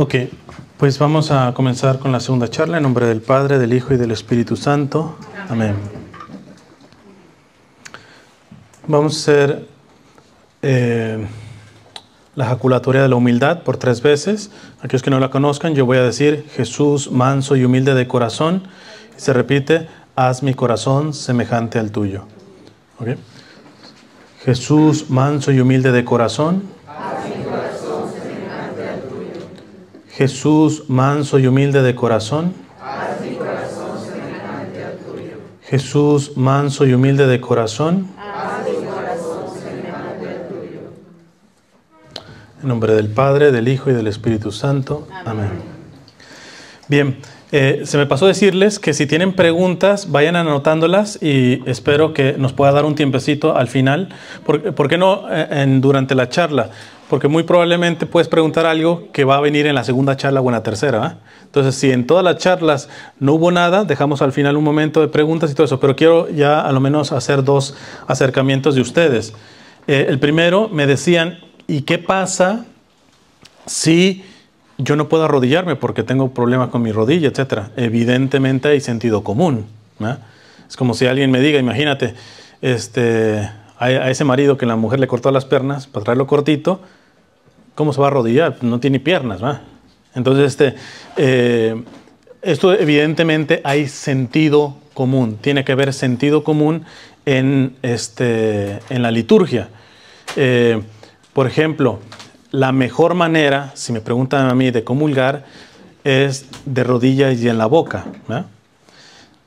Ok, pues vamos a comenzar con la segunda charla en nombre del Padre, del Hijo y del Espíritu Santo. Amén. Vamos a hacer eh, la ejaculatoria de la humildad por tres veces. Aquellos que no la conozcan, yo voy a decir Jesús manso y humilde de corazón. se repite, haz mi corazón semejante al tuyo. Jesús manso y humilde de corazón. Jesús, manso y humilde de corazón. Jesús, manso y humilde de corazón. En nombre del Padre, del Hijo y del Espíritu Santo. Amén. Bien, eh, se me pasó decirles que si tienen preguntas, vayan anotándolas y espero que nos pueda dar un tiempecito al final. ¿Por, qué no eh, durante la charla? porque muy probablemente puedes preguntar algo que va a venir en la segunda charla o en la tercera. Entonces, si en todas las charlas no hubo nada, dejamos al final un momento de preguntas y todo eso, pero quiero ya a lo menos hacer dos acercamientos de ustedes. Eh, el primero, me decían, ¿y qué pasa si yo no puedo arrodillarme porque tengo problemas con mi rodilla, etcétera? Evidentemente hay sentido común. Es como si alguien me diga, imagínate, este, a, ese marido que la mujer le cortó las piernas para traerlo cortito, ¿Cómo se va a arrodillar? No tiene piernas, ¿va? Entonces, este, eh, esto evidentemente hay sentido común, tiene que haber sentido común en, este, en la liturgia. Eh, por ejemplo, la mejor manera, si me preguntan a mí, de comulgar es de rodillas y en la boca.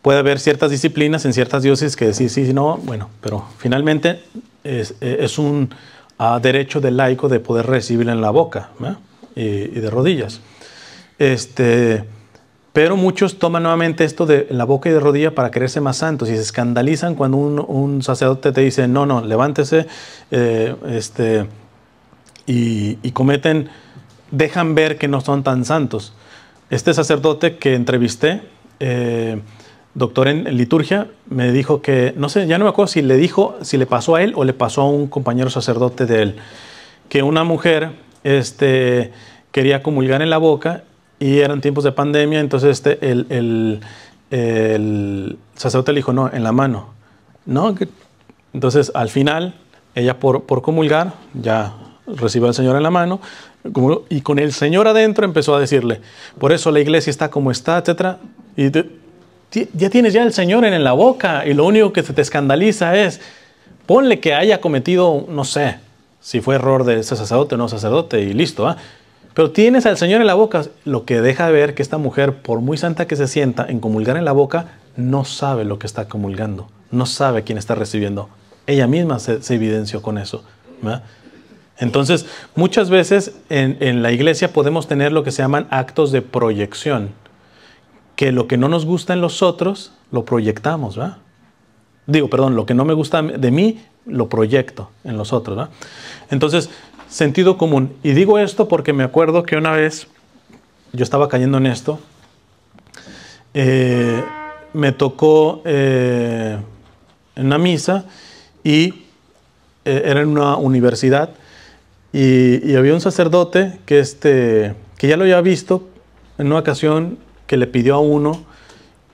Puede haber ciertas disciplinas en ciertas dioses que decís sí, sí, no, bueno, pero finalmente es un a derecho del laico de poder recibir en la boca y, de rodillas. Este, pero muchos toman nuevamente esto de la boca y de rodilla para creerse más santos y se escandalizan cuando un, sacerdote te dice, no, no, levántese, eh, este, y, cometen, dejan ver que no son tan santos. Este sacerdote que entrevisté, eh, doctor en liturgia, me dijo que, no sé, ya no me acuerdo si le dijo, si le pasó a él o le pasó a un compañero sacerdote de él, que una mujer este, quería comulgar en la boca y eran tiempos de pandemia, entonces este, el, el, el sacerdote le dijo, no, en la mano. No, entonces al final, ella por, por comulgar, ya recibió al Señor en la mano, y con el Señor adentro empezó a decirle, por eso la iglesia está como está, etcétera, y ya tienes ya el Señor en la boca y lo único que se te escandaliza es, ponle que haya cometido, no sé, si fue error de ese sacerdote o no sacerdote y listo, ¿ah? Pero tienes al Señor en la boca, lo que deja ver que esta mujer, por muy santa que se sienta en comulgar en la boca, no sabe lo que está comulgando, no sabe quién está recibiendo. Ella misma se, evidenció con eso. Entonces, muchas veces en la iglesia podemos tener lo que se llaman actos de proyección que lo que no nos gusta en los otros, lo proyectamos, Digo, perdón, lo que no me gusta de mí, lo proyecto en los otros, Entonces, sentido común. Y digo esto porque me acuerdo que una vez yo estaba cayendo en esto. Eh, me tocó en eh, una misa y eh, era en una universidad y, había un sacerdote que, este, que ya lo había visto en una ocasión que le pidió a uno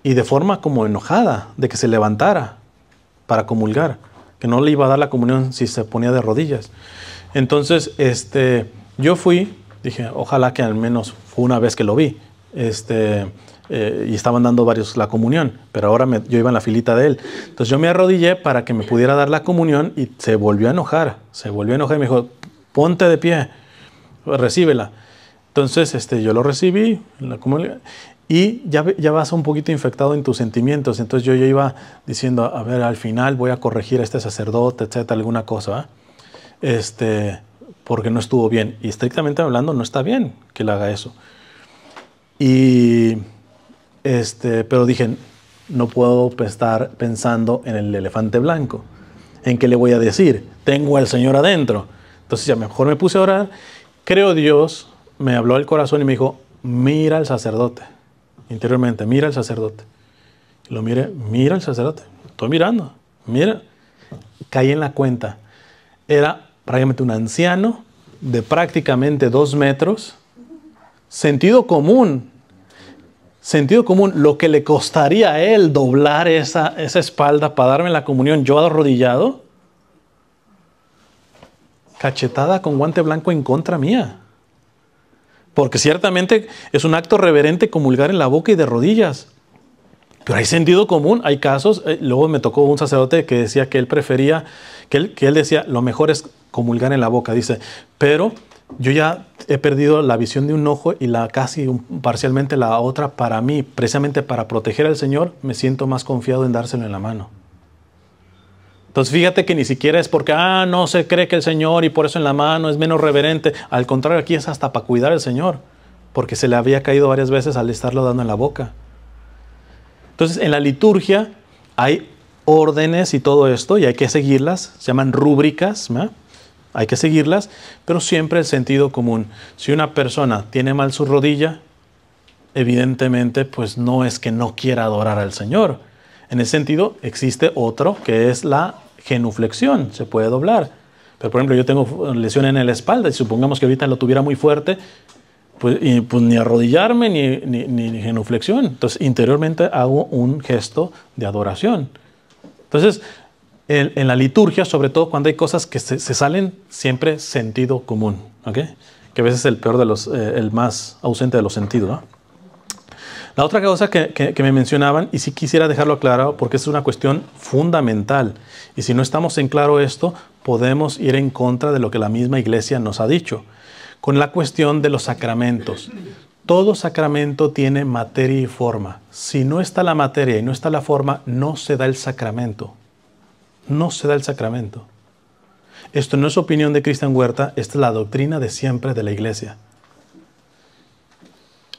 y de forma como enojada de que se levantara para comulgar, que no le iba a dar la comunión si se ponía de rodillas. Entonces, este, yo fui, dije, ojalá que al menos fue una vez que lo vi, este, eh, y estaban dando varios la comunión, pero ahora me, yo iba en la filita de él. Entonces yo me arrodillé para que me pudiera dar la comunión y se volvió a enojar, se volvió a enojar y me dijo, ponte de pie, recíbela. Entonces este, yo lo recibí la comunión, y ya, ya, vas un poquito infectado en tus sentimientos. Entonces yo ya iba diciendo, a ver, al final voy a corregir a este sacerdote, etcétera, alguna cosa, este, porque no estuvo bien. Y estrictamente hablando, no está bien que le haga eso. Y, este, pero dije, no puedo estar pensando en el elefante blanco, en qué le voy a decir, tengo al Señor adentro. Entonces ya mejor me puse a orar, creo Dios, me habló al corazón y me dijo, mira al sacerdote interiormente, mira al sacerdote. Lo mire, mira al sacerdote. Estoy mirando, mira. Caí en la cuenta. Era prácticamente un anciano de prácticamente dos metros. Sentido común. Sentido común, lo que le costaría a él doblar esa, esa espalda para darme la comunión, yo arrodillado, cachetada con guante blanco en contra mía. Porque ciertamente es un acto reverente comulgar en la boca y de rodillas. Pero hay sentido común, hay casos. Eh, luego me tocó un sacerdote que decía que él prefería, que él, decía, lo mejor es comulgar en la boca, dice. Pero yo ya he perdido la visión de un ojo y la casi parcialmente la otra para mí, precisamente para proteger al Señor, me siento más confiado en dárselo en la mano. Entonces fíjate que ni siquiera es porque, ah, no se cree que el Señor y por eso en la mano es menos reverente. Al contrario, aquí es hasta para cuidar al Señor, porque se le había caído varias veces al estarlo dando en la boca. Entonces en la liturgia hay órdenes y todo esto y hay que seguirlas, se llaman rúbricas, ¿no? hay que seguirlas, pero siempre el sentido común. Si una persona tiene mal su rodilla, evidentemente pues no es que no quiera adorar al Señor. En ese sentido existe otro que es la genuflexión, se puede doblar. Pero por ejemplo, yo tengo lesión en la espalda y supongamos que ahorita lo tuviera muy fuerte, pues, pues ni arrodillarme ni, genuflexión. Entonces interiormente hago un gesto de adoración. Entonces, en, la liturgia, sobre todo cuando hay cosas que se, salen siempre sentido común, ¿okay? que a veces es el peor de los, eh, el más ausente de los sentidos. La otra cosa que, me mencionaban, y si quisiera dejarlo claro porque es una cuestión fundamental, y si no estamos en claro esto, podemos ir en contra de lo que la misma iglesia nos ha dicho, con la cuestión de los sacramentos. Todo sacramento tiene materia y forma. Si no está la materia y no está la forma, no se da el sacramento. No se da el sacramento. Esto no es opinión de Cristian Huerta, esta es la doctrina de siempre de la iglesia.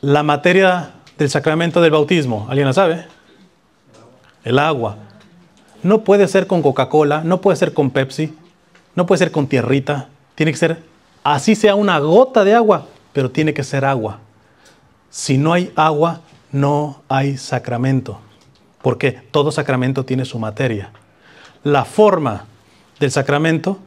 La materia del sacramento del bautismo? ¿Alguien la sabe? El agua. No puede ser con Coca-Cola, no puede ser con Pepsi, no puede ser con tierrita. Tiene que ser, así sea una gota de agua, pero tiene que ser agua. Si no hay agua, no hay sacramento, porque todo sacramento tiene su materia. La forma del sacramento,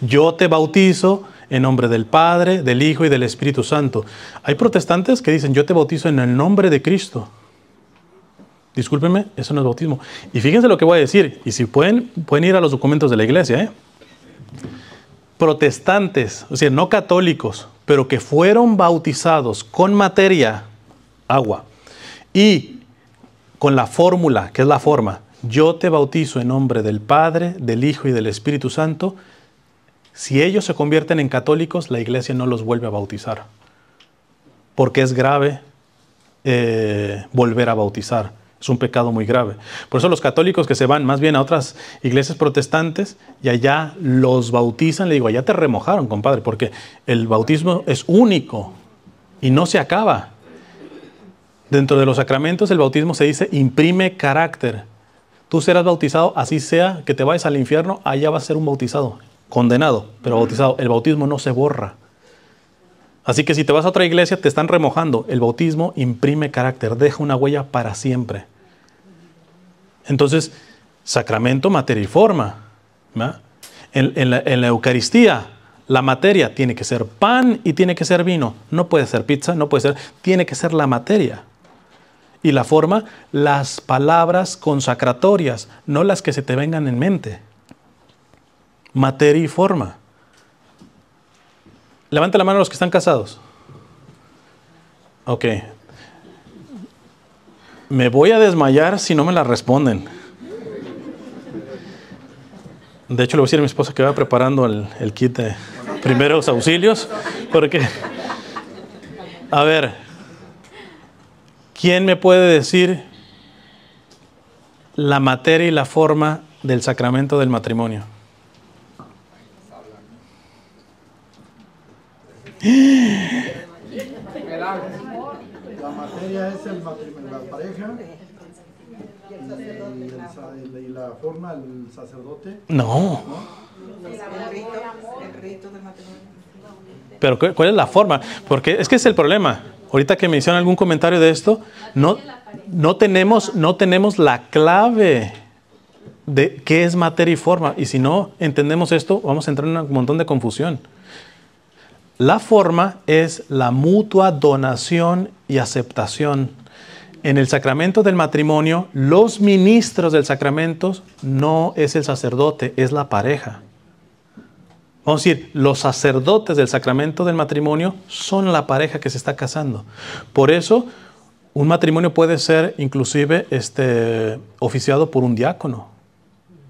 yo te bautizo en nombre del Padre, del Hijo y del Espíritu Santo. Hay protestantes que dicen, yo te bautizo en el nombre de Cristo. Discúlpenme, eso no es bautismo. Y fíjense lo que voy a decir, y si pueden, pueden ir a los documentos de la iglesia. ¿eh? Protestantes, o sea, no católicos, pero que fueron bautizados con materia, agua, y con la fórmula, que es la forma, yo te bautizo en nombre del Padre, del Hijo y del Espíritu Santo, si ellos se convierten en católicos, la iglesia no los vuelve a bautizar, porque es grave eh, volver a bautizar. Es un pecado muy grave. Por eso los católicos que se van más bien a otras iglesias protestantes y allá los bautizan, le digo, allá te remojaron, compadre, porque el bautismo es único y no se acaba. Dentro de los sacramentos el bautismo se dice imprime carácter. Tú serás bautizado, así sea que te vayas al infierno, allá vas a ser un bautizado condenado, pero bautizado. El bautismo no se borra. Así que si te vas a otra iglesia, te están remojando. El bautismo imprime carácter, deja una huella para siempre. Entonces, sacramento materia y forma en, la, en la Eucaristía, la materia tiene que ser pan y tiene que ser vino. No puede ser pizza, no puede ser. Tiene que ser la materia. Y la forma, las palabras consacratorias, no las que se te vengan en mente materia y forma. Levante la mano los que están casados. Ok. Me voy a desmayar si no me la responden. De hecho, le voy a decir a mi esposa que va preparando el, el kit de primeros auxilios. Porque, a ver, ¿quién me puede decir la materia y la forma del sacramento del matrimonio? La materia es el matrimonio, pareja y, la forma, el sacerdote. No. Pero ¿cuál es la forma? Porque es que es el problema. Ahorita que me hicieron algún comentario de esto, no, no, tenemos, no tenemos la clave de qué es materia y forma. Y si no entendemos esto, vamos a entrar en un montón de confusión. La forma es la mutua donación y aceptación. En el sacramento del matrimonio, los ministros del sacramento no es el sacerdote, es la pareja. Vamos a decir, los sacerdotes del sacramento del matrimonio son la pareja que se está casando. Por eso, un matrimonio puede ser inclusive este, oficiado por un diácono.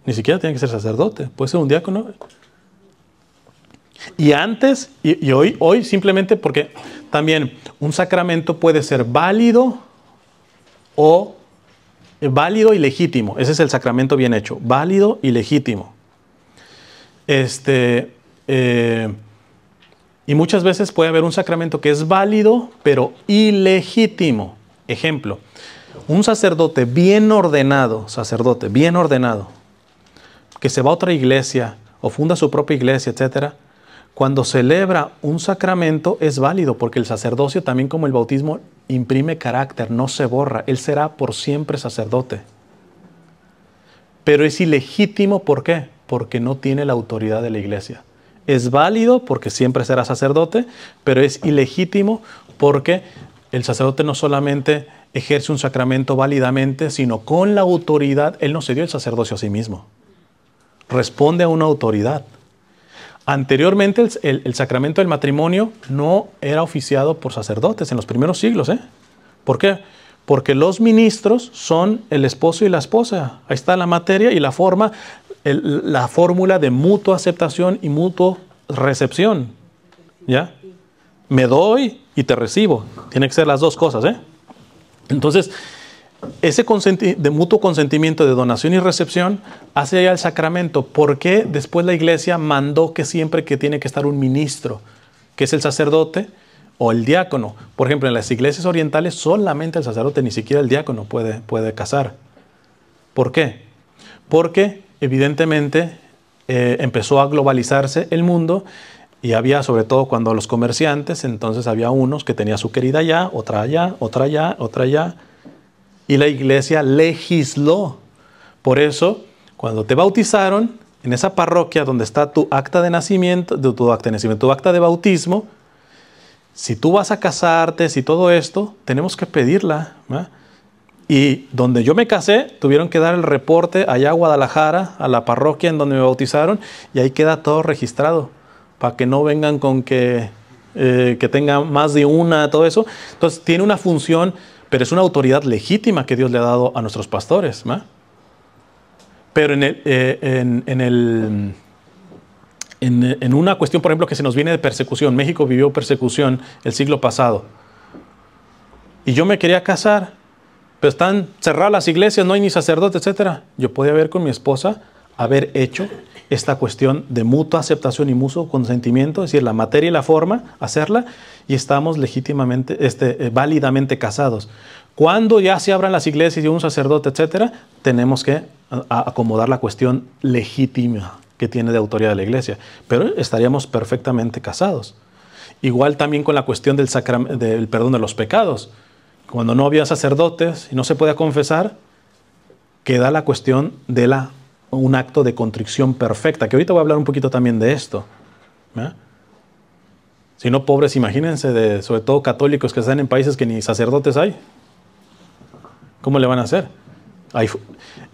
Ni siquiera tiene que ser sacerdote, puede ser un diácono y antes y, hoy, hoy simplemente porque también un sacramento puede ser válido o eh, válido y legítimo. Ese es el sacramento bien hecho, válido y legítimo. Este, eh, y muchas veces puede haber un sacramento que es válido pero ilegítimo. Ejemplo, un sacerdote bien ordenado, sacerdote bien ordenado, que se va a otra iglesia o funda su propia iglesia, etcétera, cuando celebra un sacramento es válido porque el sacerdocio también como el bautismo imprime carácter, no se borra, él será por siempre sacerdote. Pero es ilegítimo, ¿por qué? Porque no tiene la autoridad de la iglesia. Es válido porque siempre será sacerdote, pero es ilegítimo porque el sacerdote no solamente ejerce un sacramento válidamente, sino con la autoridad, él no se dio el sacerdocio a sí mismo. Responde a una autoridad. Anteriormente el, sacramento del matrimonio no era oficiado por sacerdotes en los primeros siglos. ¿eh? ¿Por qué? Porque los ministros son el esposo y la esposa. Ahí está la materia y la forma, la fórmula de mutua aceptación y mutua recepción. ¿Ya? Me doy y te recibo. Tiene que ser las dos cosas. ¿eh? Entonces, ese de mutuo consentimiento de donación y recepción hace allá el sacramento. ¿Por qué después la iglesia mandó que siempre que tiene que estar un ministro, que es el sacerdote o el diácono? Por ejemplo, en las iglesias orientales solamente el sacerdote, ni siquiera el diácono puede, puede casar. ¿Por qué? Porque evidentemente eh, empezó a globalizarse el mundo y había, sobre todo cuando los comerciantes, entonces había unos que tenía su querida allá, otra allá, otra allá, otra allá y la iglesia legisló. Por eso, cuando te bautizaron, en esa parroquia donde está tu acta de nacimiento, tu acta de nacimiento, tu acta de bautismo, si tú vas a casarte, si todo esto, tenemos que pedirla. Y donde yo me casé, tuvieron que dar el reporte allá a Guadalajara, a la parroquia en donde me bautizaron, y ahí queda todo registrado, para que no vengan con que, eh, que tenga más de una, todo eso. Entonces, tiene una función pero es una autoridad legítima que Dios le ha dado a nuestros pastores. Pero eh, en, el, en, en una cuestión, por ejemplo, que se nos viene de persecución, México vivió persecución el siglo pasado. Y yo me quería casar, pero están cerradas las iglesias, no hay ni sacerdote, etc. Yo podía ver con mi esposa haber hecho esta cuestión de mutua aceptación y mutuo consentimiento, es decir, la materia y la forma, hacerla, y estamos legítimamente, este, eh, válidamente casados. Cuando ya se abran las iglesias y un sacerdote, etcétera, tenemos que acomodar la cuestión legítima que tiene de autoridad la iglesia, pero estaríamos perfectamente casados. Igual también con la cuestión del, del perdón de los pecados. Cuando no había sacerdotes y no se podía confesar, queda la cuestión de la un acto de contrición perfecta, que ahorita voy a hablar un poquito también de esto. Si no, pobres, imagínense, de, sobre todo católicos que están en países que ni sacerdotes hay. ¿Cómo le van a hacer?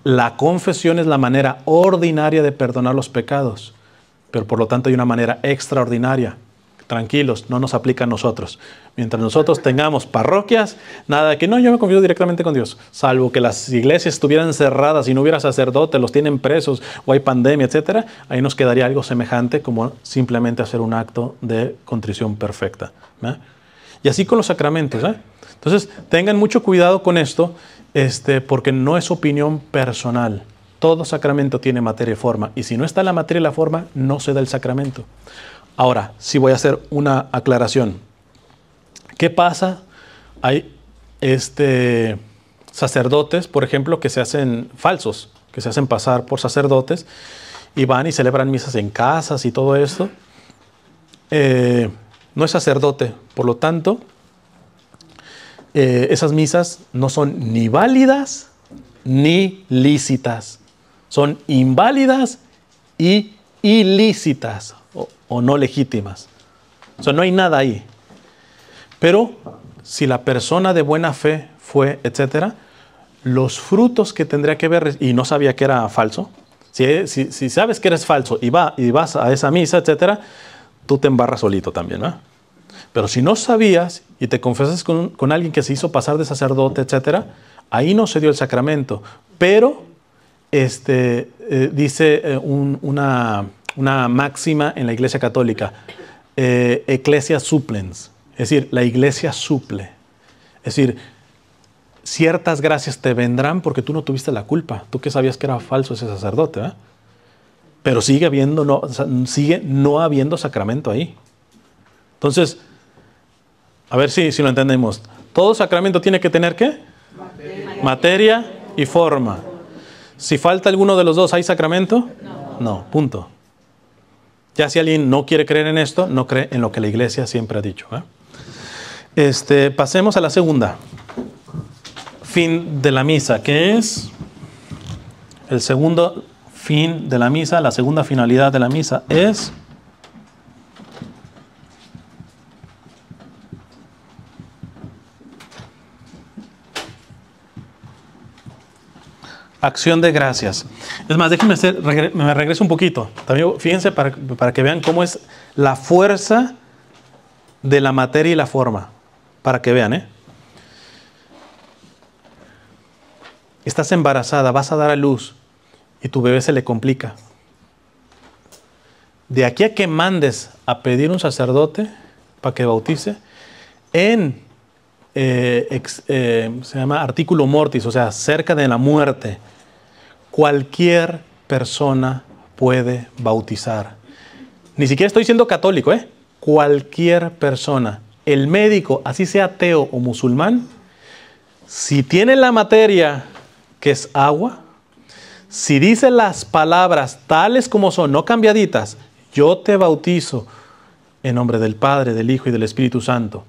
la confesión es la manera ordinaria de perdonar los pecados, pero por lo tanto hay una manera extraordinaria tranquilos, no nos aplica a nosotros. Mientras nosotros tengamos parroquias, nada que no, yo me confío directamente con Dios, salvo que las iglesias estuvieran cerradas y no hubiera sacerdotes, los tienen presos o hay pandemia, etcétera, ahí nos quedaría algo semejante como simplemente hacer un acto de contrición perfecta. Y así con los sacramentos. ¿eh? Entonces, tengan mucho cuidado con esto, este, porque no es opinión personal. Todo sacramento tiene materia y forma. Y si no está la materia y la forma, no se da el sacramento. Ahora, si voy a hacer una aclaración. ¿Qué pasa? Hay este, sacerdotes, por ejemplo, que se hacen falsos, que se hacen pasar por sacerdotes y van y celebran misas en casas y todo esto. Eh, no es sacerdote, por lo tanto, eh, esas misas no son ni válidas ni lícitas. Son inválidas y ilícitas o, no legítimas. O sea, no hay nada ahí. Pero si la persona de buena fe fue, etcétera, los frutos que tendría que ver, y no sabía que era falso, si, sabes que eres falso y, y vas a esa misa, etcétera, tú te embarras solito también. Pero si no sabías y te confesas con, alguien que se hizo pasar de sacerdote, etcétera, ahí no se dio el sacramento. Pero, este, eh, dice eh, una una máxima en la Iglesia Católica, Ecclesia eh, Suplens, es decir, la Iglesia suple. Es decir, ciertas gracias te vendrán porque tú no tuviste la culpa, tú que sabías que era falso ese sacerdote, pero sigue habiendo, no, sigue no habiendo sacramento ahí. Entonces, a ver si, lo entendemos. Todo sacramento tiene que tener qué? Materia, y forma. Si falta alguno de los dos, ¿hay sacramento? No. no punto. Ya si alguien no quiere creer en esto, no cree en lo que la iglesia siempre ha dicho. ¿eh? Este, pasemos a la segunda. Fin de la misa, que es el segundo fin de la misa, la segunda finalidad de la misa es Acción de gracias. Es más, déjenme hacer, me regreso un poquito. También fíjense para, para que vean cómo es la fuerza de la materia y la forma. Para que vean, ¿eh? Estás embarazada, vas a dar a luz y tu bebé se le complica. De aquí a que mandes a pedir un sacerdote para que bautice, en eh, eh, se llama artículo mortis, o sea, cerca de la muerte, cualquier persona puede bautizar. Ni siquiera estoy siendo católico, ¿eh? Cualquier persona, el médico, así sea ateo o musulmán, si tiene la materia que es agua, si dice las palabras tales como son, no cambiaditas, yo te bautizo en nombre del Padre, del Hijo y del Espíritu Santo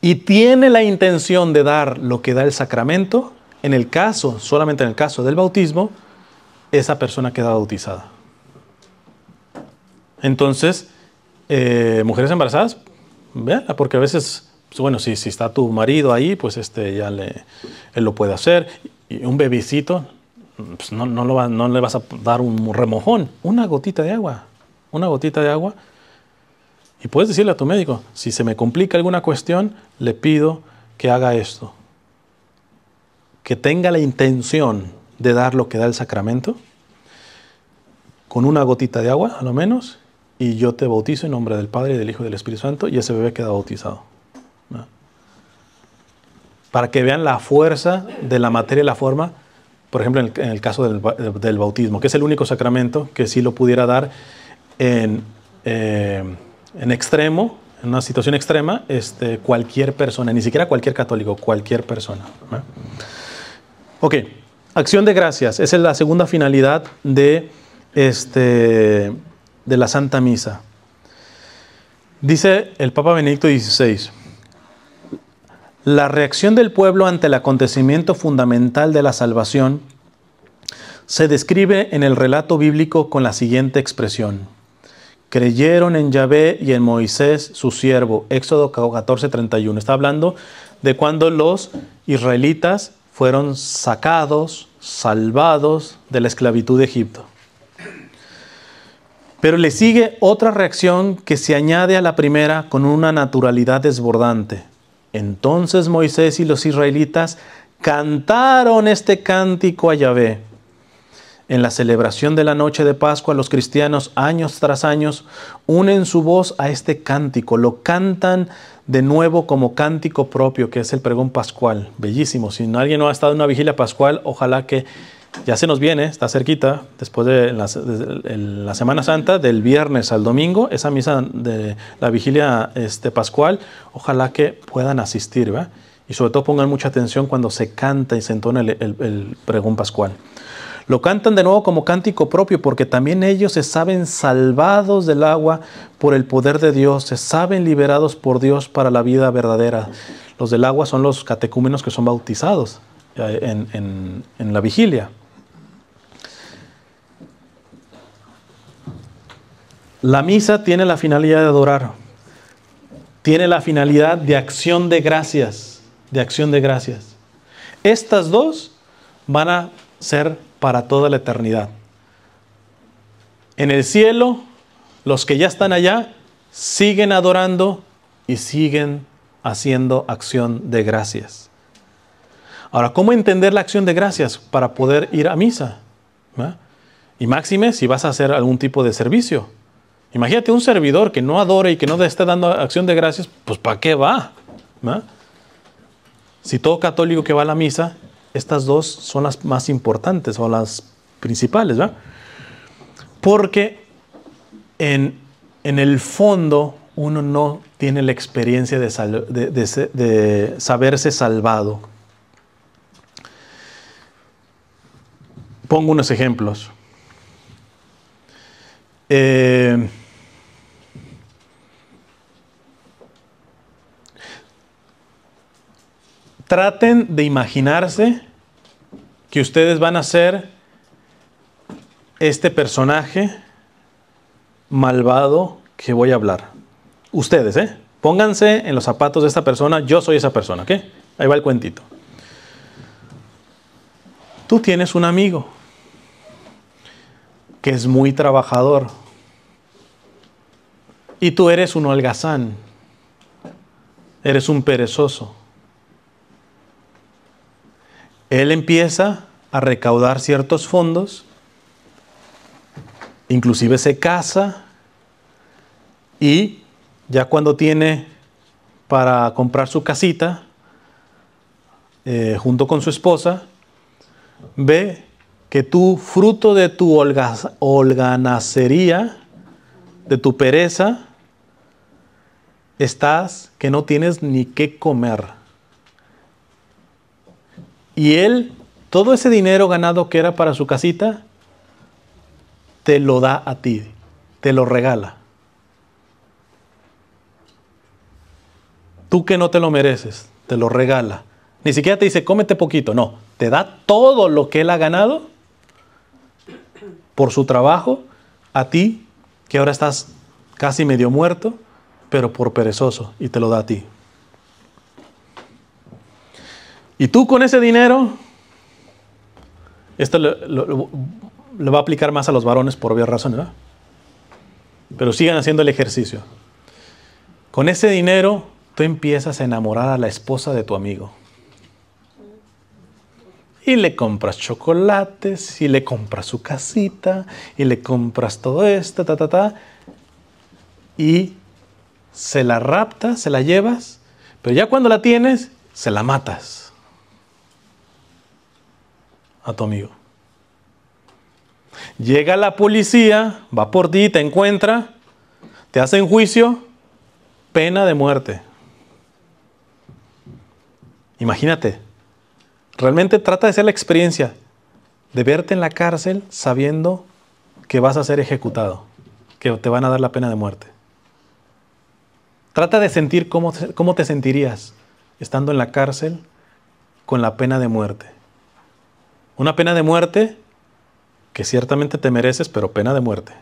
y tiene la intención de dar lo que da el sacramento, en el caso, solamente en el caso del bautismo, esa persona queda bautizada. Entonces, eh, mujeres embarazadas, véanla, porque a veces, pues, bueno, si, si está tu marido ahí, pues este ya le, él lo puede hacer. Y un bebecito, pues, no, no le vas a dar un remojón, una gotita de agua, una gotita de agua y puedes decirle a tu médico, si se me complica alguna cuestión, le pido que haga esto. Que tenga la intención de dar lo que da el sacramento, con una gotita de agua, a lo menos, y yo te bautizo en nombre del Padre, del Hijo y del Espíritu Santo, y ese bebé queda bautizado. Para que vean la fuerza de la materia y la forma, por ejemplo, en el, caso del, bautismo, que es el único sacramento que sí lo pudiera dar en... Eh, en extremo, en una situación extrema, este, cualquier persona, ni siquiera cualquier católico, cualquier persona. Ok, acción de gracias, esa es la segunda finalidad de, este, de la Santa Misa. Dice el Papa Benedicto XVI, la reacción del pueblo ante el acontecimiento fundamental de la salvación se describe en el relato bíblico con la siguiente expresión creyeron en Yahvé y en Moisés, su siervo. Éxodo 14, 31. Está hablando de cuando los israelitas fueron sacados, salvados de la esclavitud de Egipto. Pero le sigue otra reacción que se añade a la primera con una naturalidad desbordante. Entonces Moisés y los israelitas cantaron este cántico a Yahvé. En la celebración de la noche de Pascua, los cristianos años tras años unen su voz a este cántico, lo cantan de nuevo como cántico propio, que es el pregón pascual. Bellísimo. Si alguien no ha estado en una vigilia pascual, ojalá que ya se nos viene, está cerquita, después de la, Semana Santa, del viernes al domingo, esa misa de la vigilia este, pascual, ojalá que puedan asistir, ¿va? Y sobre todo pongan mucha atención cuando se canta y se entona el pregón pascual. Lo cantan de nuevo como cántico propio porque también ellos se saben salvados del agua por el poder de Dios, se saben liberados por Dios para la vida verdadera. Los del agua son los catecúmenos que son bautizados en, la vigilia. La misa tiene la finalidad de adorar, tiene la finalidad de acción de gracias, de acción de gracias. Estas dos van a ser para toda la eternidad. En el cielo, los que ya están allá siguen adorando y siguen haciendo acción de gracias. Ahora, ¿cómo entender la acción de gracias para poder ir a misa? Y máxime si vas a hacer algún tipo de servicio. Imagínate un servidor que no adore y que no esté dando acción de gracias, pues ¿para qué va? Si todo católico que va a la misa estas dos son las más importantes o las principales, ¿verdad? Porque en, el fondo uno no tiene la experiencia de, de saberse salvado. Pongo unos ejemplos. Eh, traten de imaginarse que ustedes van a ser este personaje malvado que voy a hablar. Ustedes, ¿eh? Pónganse en los zapatos de esta persona, yo soy esa persona, ¿ok? Ahí va el cuentito. Tú tienes un amigo que es muy trabajador y tú eres un holgazán, eres un perezoso él empieza a recaudar ciertos fondos, inclusive se casa y ya cuando tiene para comprar su casita eh, junto con su esposa, ve que tú fruto de tu holganacería, de tu pereza, estás que no tienes ni qué comer. Y él, todo ese dinero ganado que era para su casita, te lo da a ti, te lo regala. Tú que no te lo mereces, te lo regala. Ni siquiera te dice, cómete poquito, no, te da todo lo que él ha ganado por su trabajo a ti, que ahora estás casi medio muerto, pero por perezoso, y te lo da a ti. Y tú con ese dinero, esto lo, va a aplicar más a los varones por obvias razones, ¿verdad? Pero sigan haciendo el ejercicio. Con ese dinero, tú empiezas a enamorar a la esposa de tu amigo. Y le compras chocolates, y le compras su casita, y le compras todo esto, ta, ta, ta. Y se la raptas, se la llevas, pero ya cuando la tienes, se la matas a tu amigo. Llega la policía, va por ti, te encuentra, te hacen juicio, pena de muerte. Imagínate, realmente trata de ser la experiencia de verte en la cárcel sabiendo que vas a ser ejecutado, que te van a dar la pena de muerte. Trata de sentir cómo te sentirías estando en la cárcel con la pena de muerte. Una pena de muerte que ciertamente te mereces, pero pena de muerte.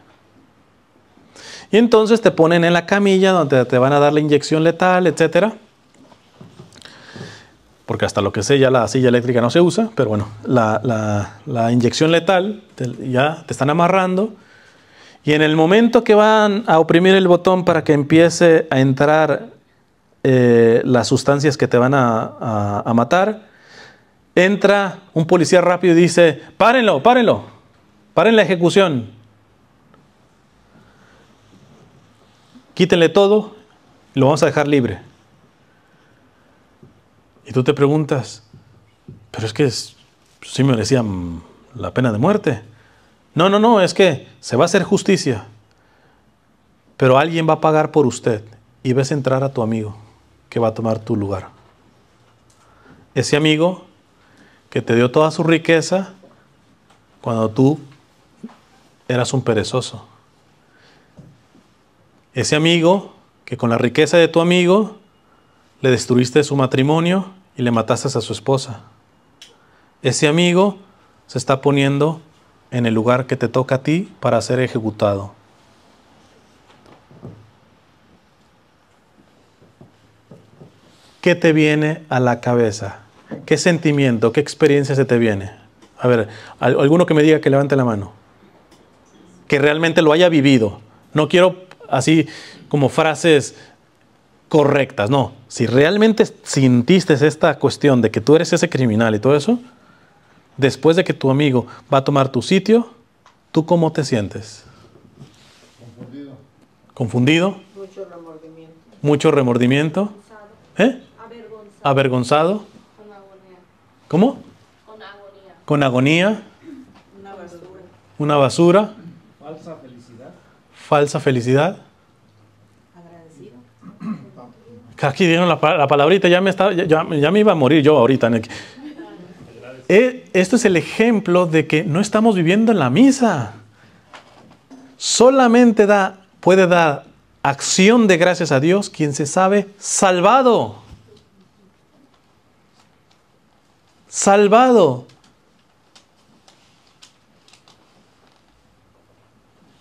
Y entonces te ponen en la camilla donde te van a dar la inyección letal, etcétera. Porque hasta lo que sé, ya la silla eléctrica no se usa, pero bueno, la, inyección letal ya te están amarrando. Y en el momento que van a oprimir el botón para que empiece a entrar eh, las sustancias que te van a matar, entra un policía rápido y dice, párenlo, párenlo, paren la ejecución. Quítenle todo, y lo vamos a dejar libre. Y tú te preguntas, pero es que sí si merecía la pena de muerte. No, no, no, es que se va a hacer justicia, pero alguien va a pagar por usted y ves entrar a tu amigo que va a tomar tu lugar. Ese amigo que te dio toda su riqueza cuando tú eras un perezoso. Ese amigo que con la riqueza de tu amigo le destruiste su matrimonio y le mataste a su esposa. Ese amigo se está poniendo en el lugar que te toca a ti para ser ejecutado. ¿Qué te viene a la cabeza? ¿Qué sentimiento, qué experiencia se te viene? A ver, alguno que me diga que levante la mano. Que realmente lo haya vivido. No quiero así como frases correctas, no. Si realmente sintiste esta cuestión de que tú eres ese criminal y todo eso, después de que tu amigo va a tomar tu sitio, ¿tú cómo te sientes? Confundido. ¿Confundido? Mucho remordimiento. Mucho remordimiento. ¿Eh? Avergonzado. Avergonzado. ¿Cómo? Con agonía. Con agonía. Una basura. Una basura. Falsa felicidad. Falsa felicidad. Agradecido. Aquí dieron la, la palabrita, ya me, estaba, ya, me iba a morir yo ahorita. Eh, esto es el ejemplo de que no estamos viviendo en la misa. Solamente da, puede dar acción de gracias a Dios quien se sabe salvado. salvado.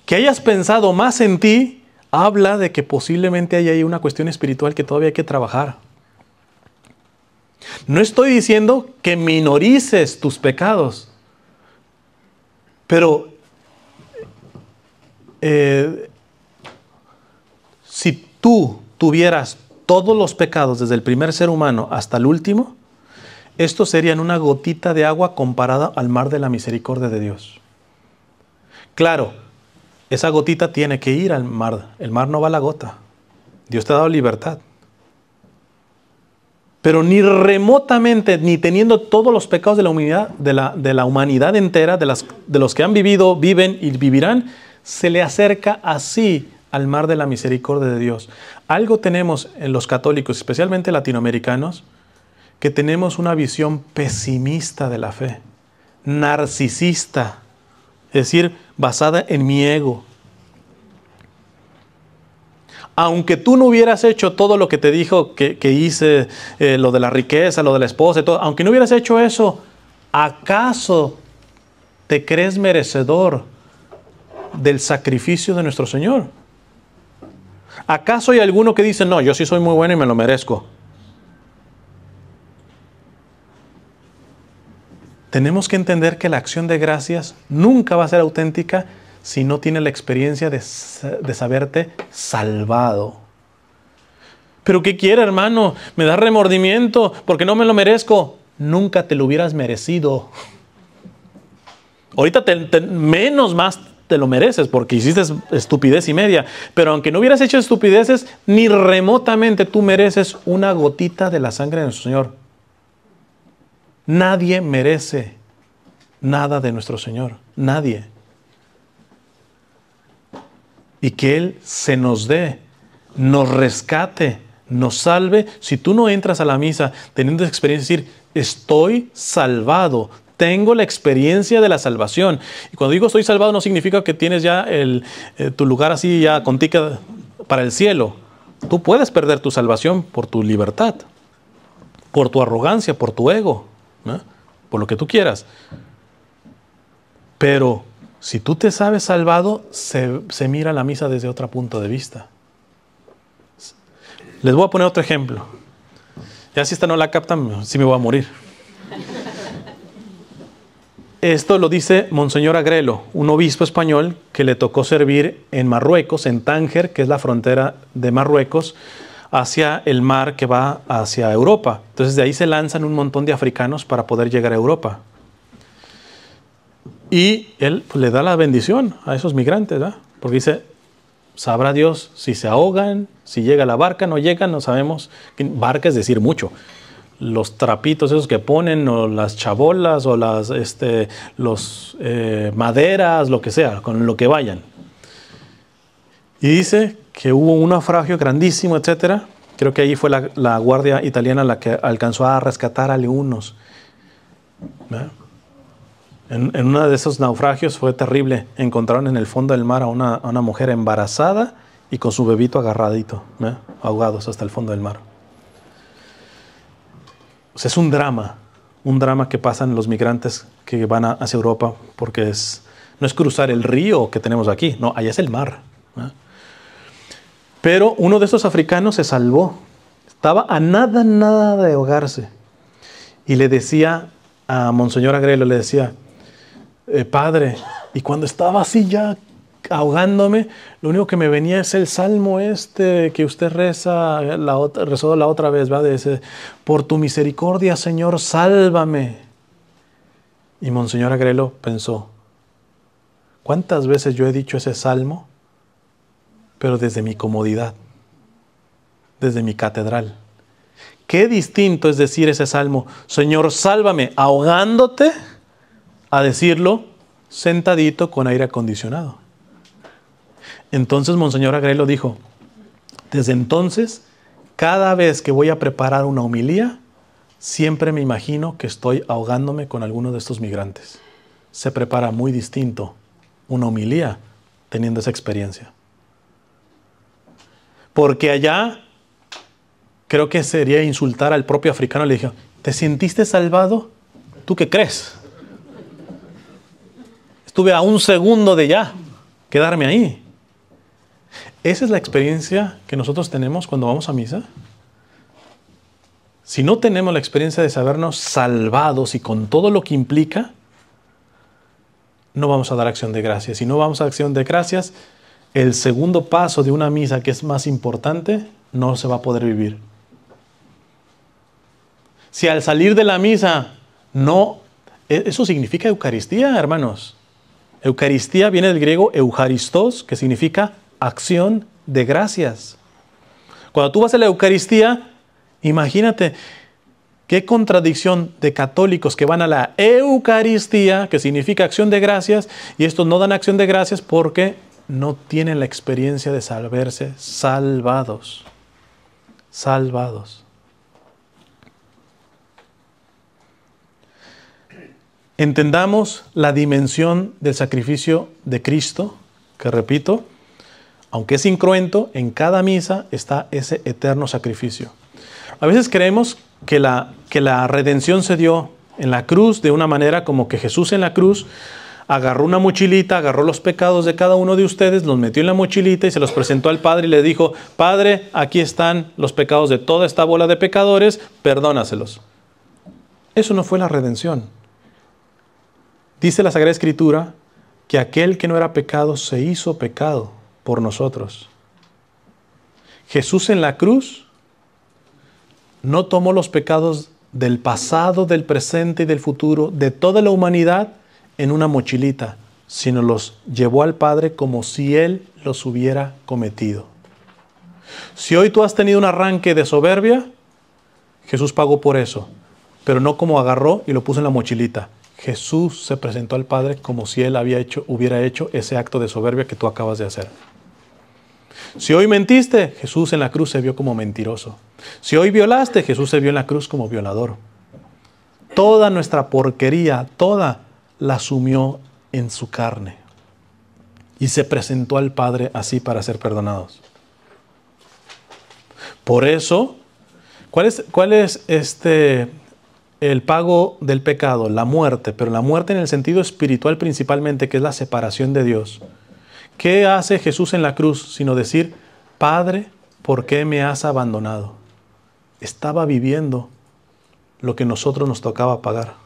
Que hayas pensado más en ti habla de que posiblemente haya ahí una cuestión espiritual que todavía hay que trabajar. No estoy diciendo que minorices tus pecados, pero eh, si tú tuvieras todos los pecados desde el primer ser humano hasta el último, esto sería en una gotita de agua comparada al mar de la misericordia de Dios. Claro, esa gotita tiene que ir al mar. El mar no va a la gota. Dios te ha dado libertad. Pero ni remotamente, ni teniendo todos los pecados de la humanidad, entera, de, de los que han vivido, viven y vivirán, se le acerca así al mar de la misericordia de Dios. Algo tenemos en los católicos, especialmente latinoamericanos, que tenemos una visión pesimista de la fe, narcisista, es decir, basada en mi ego. Aunque tú no hubieras hecho todo lo que te dijo que, hice, eh, lo de la riqueza, lo de la esposa, todo, aunque no hubieras hecho eso, ¿acaso te crees merecedor del sacrificio de nuestro Señor? ¿Acaso hay alguno que dice, no, yo sí soy muy bueno y me lo merezco? tenemos que entender que la acción de gracias nunca va a ser auténtica si no tiene la experiencia de, saberte salvado. Pero ¿qué quiere, hermano? Me da remordimiento porque no me lo merezco. Nunca te lo hubieras merecido. Ahorita menos más te lo mereces porque hiciste estupidez y media. Pero aunque no hubieras hecho estupideces, ni remotamente tú mereces una gotita de la sangre de nuestro Señor. Nadie merece nada de nuestro Señor, nadie. Y que Él se nos dé, nos rescate, nos salve. Si tú no entras a la misa teniendo esa experiencia, decir, estoy salvado, tengo la experiencia de la salvación. Y cuando digo estoy salvado no significa que tienes ya el, eh, tu lugar así ya contigo para el cielo. Tú puedes perder tu salvación por tu libertad, por tu arrogancia, por tu ego por lo que tú quieras. Pero si tú te sabes salvado, se, se mira la misa desde otro punto de vista. Les voy a poner otro ejemplo. Ya si esta no la captan, sí me voy a morir. Esto lo dice Monseñor Agrelo, un obispo español que le tocó servir en Marruecos, en Tánger, que es la frontera de Marruecos, hacia el mar que va hacia Europa. Entonces de ahí se lanzan un montón de africanos para poder llegar a Europa. Y él pues, le da la bendición a esos migrantes, ¿verdad? porque dice, sabrá Dios si se ahogan, si llega la barca, no llegan, no sabemos. Barca es decir mucho. Los trapitos esos que ponen, o las chabolas, o las este, los, eh, maderas, lo que sea, con lo que vayan. Y dice que hubo un naufragio grandísimo, etcétera. Creo que ahí fue la, guardia italiana la que alcanzó a rescatar a algunos. En, uno de esos naufragios fue terrible. Encontraron en el fondo del mar a una, mujer embarazada y con su bebito agarradito, ahogados hasta el fondo del mar. O sea, es un drama, un drama que pasan los migrantes que van hacia Europa, porque es, no es cruzar el río que tenemos aquí, no, allá es el mar. Pero uno de esos africanos se salvó. Estaba a nada, nada de ahogarse. Y le decía a Monseñor Agrelo, le decía, eh, padre, y cuando estaba así ya ahogándome, lo único que me venía es el salmo este que usted reza, la otra, rezó la otra vez, ¿verdad? ese. por tu misericordia, Señor, sálvame. Y Monseñor Agrelo pensó, ¿cuántas veces yo he dicho ese salmo? pero desde mi comodidad, desde mi catedral. Qué distinto es decir ese salmo, Señor, sálvame, ahogándote, a decirlo sentadito con aire acondicionado. Entonces Monseñor Agrelo dijo, desde entonces, cada vez que voy a preparar una homilía, siempre me imagino que estoy ahogándome con alguno de estos migrantes. Se prepara muy distinto una homilía teniendo esa experiencia porque allá creo que sería insultar al propio africano. Le dije, ¿te sentiste salvado? ¿Tú qué crees? Estuve a un segundo de ya quedarme ahí. Esa es la experiencia que nosotros tenemos cuando vamos a misa. Si no tenemos la experiencia de sabernos salvados y con todo lo que implica, no vamos a dar acción de gracias. Si no vamos a acción de gracias, el segundo paso de una misa que es más importante, no se va a poder vivir. Si al salir de la misa no... E, eso significa Eucaristía, hermanos. Eucaristía viene del griego eucharistos, que significa acción de gracias. Cuando tú vas a la Eucaristía, imagínate qué contradicción de católicos que van a la Eucaristía, que significa acción de gracias, y estos no dan acción de gracias porque no tienen la experiencia de salvarse salvados, salvados. Entendamos la dimensión del sacrificio de Cristo, que repito, aunque es incruento, en cada misa está ese eterno sacrificio. A veces creemos que la, que la redención se dio en la cruz de una manera como que Jesús en la cruz agarró una mochilita, agarró los pecados de cada uno de ustedes, los metió en la mochilita y se los presentó al Padre y le dijo, Padre, aquí están los pecados de toda esta bola de pecadores, perdónaselos. Eso no fue la redención. Dice la Sagrada Escritura que aquel que no era pecado se hizo pecado por nosotros. Jesús en la cruz no tomó los pecados del pasado, del presente y del futuro de toda la humanidad en una mochilita, sino los llevó al Padre como si Él los hubiera cometido. Si hoy tú has tenido un arranque de soberbia, Jesús pagó por eso, pero no como agarró y lo puso en la mochilita. Jesús se presentó al Padre como si Él había hecho, hubiera hecho ese acto de soberbia que tú acabas de hacer. Si hoy mentiste, Jesús en la cruz se vio como mentiroso. Si hoy violaste, Jesús se vio en la cruz como violador. Toda nuestra porquería, toda, la sumió en su carne y se presentó al Padre así para ser perdonados. Por eso, ¿cuál es, cuál es este, el pago del pecado? La muerte, pero la muerte en el sentido espiritual principalmente, que es la separación de Dios. ¿Qué hace Jesús en la cruz? Sino decir, Padre, ¿por qué me has abandonado? Estaba viviendo lo que nosotros nos tocaba pagar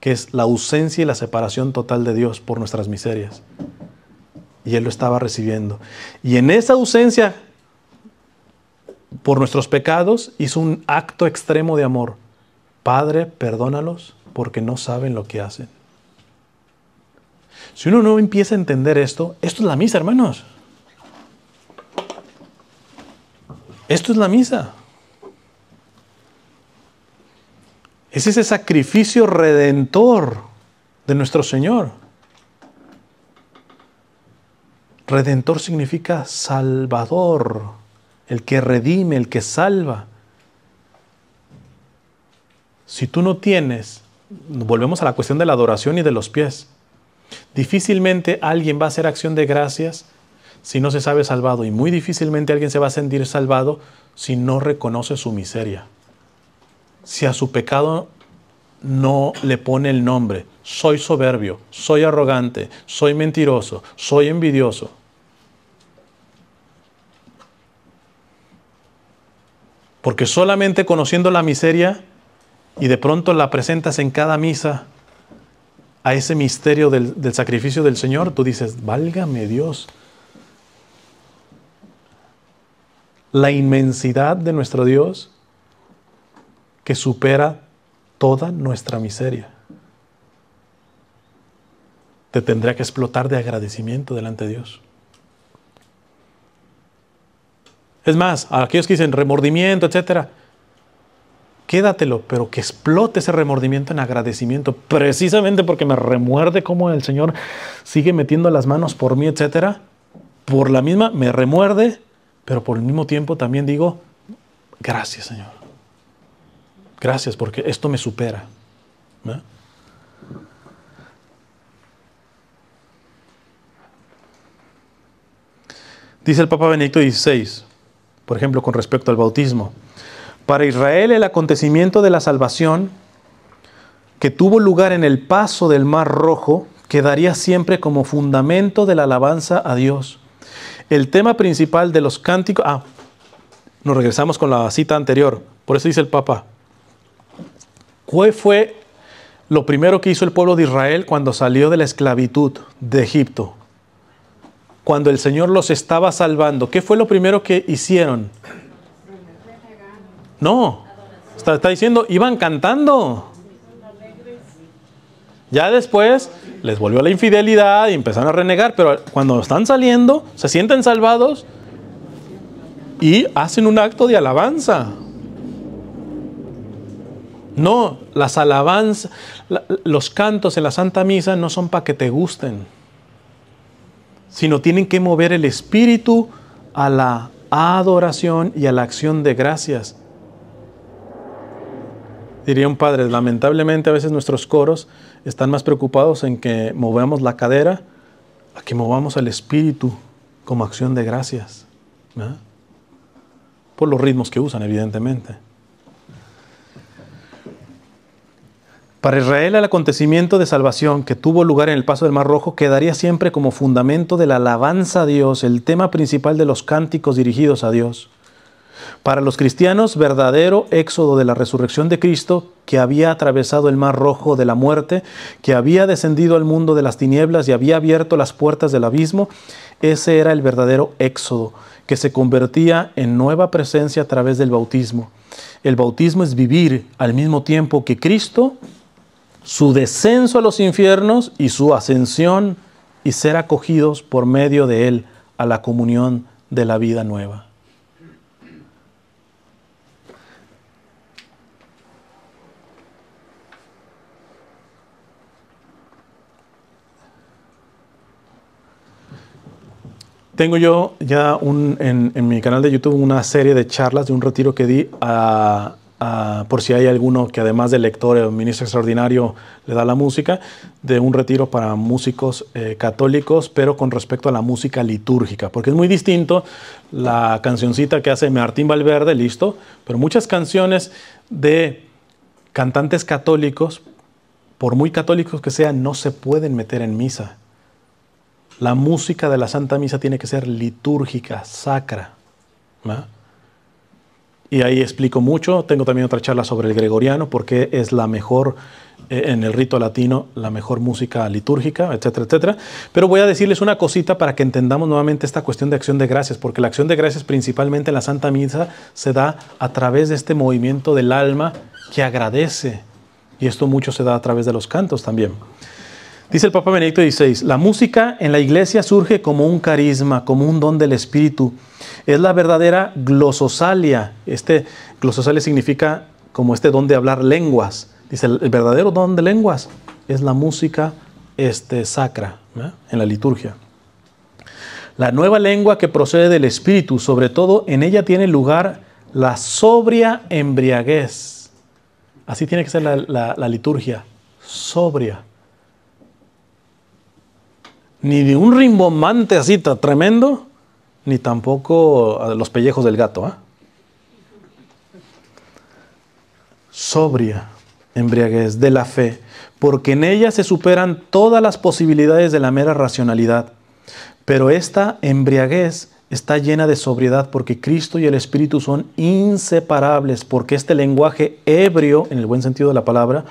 que es la ausencia y la separación total de Dios por nuestras miserias. Y Él lo estaba recibiendo. Y en esa ausencia por nuestros pecados hizo un acto extremo de amor. Padre, perdónalos porque no saben lo que hacen. Si uno no empieza a entender esto, esto es la misa, hermanos. Esto es la misa. Es ese sacrificio redentor de nuestro Señor. Redentor significa salvador, el que redime, el que salva. Si tú no tienes, volvemos a la cuestión de la adoración y de los pies, difícilmente alguien va a hacer acción de gracias si no se sabe salvado y muy difícilmente alguien se va a sentir salvado si no reconoce su miseria si a su pecado no le pone el nombre. Soy soberbio, soy arrogante, soy mentiroso, soy envidioso. Porque solamente conociendo la miseria y de pronto la presentas en cada misa a ese misterio del, sacrificio del Señor, tú dices, válgame Dios. La inmensidad de nuestro Dios que supera toda nuestra miseria. Te tendría que explotar de agradecimiento delante de Dios. Es más, aquellos que dicen remordimiento, etcétera, quédatelo, pero que explote ese remordimiento en agradecimiento, precisamente porque me remuerde como el Señor sigue metiendo las manos por mí, etcétera. Por la misma me remuerde, pero por el mismo tiempo también digo, gracias, Señor. Gracias porque esto me supera. Dice el Papa Benedicto XVI, por ejemplo, con respecto al bautismo, para Israel el acontecimiento de la salvación que tuvo lugar en el paso del Mar Rojo quedaría siempre como fundamento de la alabanza a Dios. El tema principal de los cánticos... Ah, nos regresamos con la cita anterior, por eso dice el Papa, ¿Cuál fue lo primero que hizo el pueblo de Israel cuando salió de la esclavitud de Egipto? Cuando el Señor los estaba salvando, ¿qué fue lo primero que hicieron? No, está, está diciendo, iban cantando. Ya después les volvió la infidelidad y empezaron a renegar, pero cuando están saliendo, se sienten salvados y hacen un acto de alabanza. No, las alabanzas, los cantos en la Santa Misa no son para que te gusten, sino tienen que mover el espíritu a la adoración y a la acción de gracias. Diría un padre, lamentablemente a veces nuestros coros están más preocupados en que movamos la cadera a que movamos el espíritu como acción de gracias. Por los ritmos que usan, evidentemente. Para Israel el acontecimiento de salvación que tuvo lugar en el paso del Mar Rojo quedaría siempre como fundamento de la alabanza a Dios, el tema principal de los cánticos dirigidos a Dios. Para los cristianos, verdadero éxodo de la resurrección de Cristo, que había atravesado el Mar Rojo de la muerte, que había descendido al mundo de las tinieblas y había abierto las puertas del abismo, ese era el verdadero éxodo, que se convertía en nueva presencia a través del bautismo. El bautismo es vivir al mismo tiempo que Cristo su descenso a los infiernos y su ascensión y ser acogidos por medio de Él a la comunión de la vida nueva. Tengo yo ya en, en, mi canal de YouTube una serie de charlas de un retiro que di a Ah, por si hay alguno que además de lector o ministro extraordinario le da la música, de un retiro para músicos eh, católicos, pero con respecto a la música litúrgica, porque es muy distinto la cancioncita que hace Martín Valverde, listo, pero muchas canciones de cantantes católicos, por muy católicos que sean, no se pueden meter en misa. La música de la Santa Misa tiene que ser litúrgica, sacra y ahí explico mucho. Tengo también otra charla sobre el gregoriano, porque es la mejor eh, en el rito latino, la mejor música litúrgica, etcétera, etcétera. Pero voy a decirles una cosita para que entendamos nuevamente esta cuestión de acción de gracias, porque la acción de gracias principalmente en la Santa Misa se da a través de este movimiento del alma que agradece. Y esto mucho se da a través de los cantos también. Dice el Papa Benedicto XVI, la música en la iglesia surge como un carisma, como un don del Espíritu es la verdadera glososalia. Este glososalia significa como este don de hablar lenguas. Dice, el, verdadero don de lenguas es la música este, sacra en la liturgia. La nueva lengua que procede del Espíritu, sobre todo en ella tiene lugar la sobria embriaguez. Así tiene que ser la, liturgia, sobria. Ni de un rimbomante así tremendo, ni tampoco los pellejos del gato. ¿ah? Sobria embriaguez de la fe, porque en ella se superan todas las posibilidades de la mera racionalidad. Pero esta embriaguez está llena de sobriedad porque Cristo y el Espíritu son inseparables, porque este lenguaje ebrio, en el buen sentido de la palabra,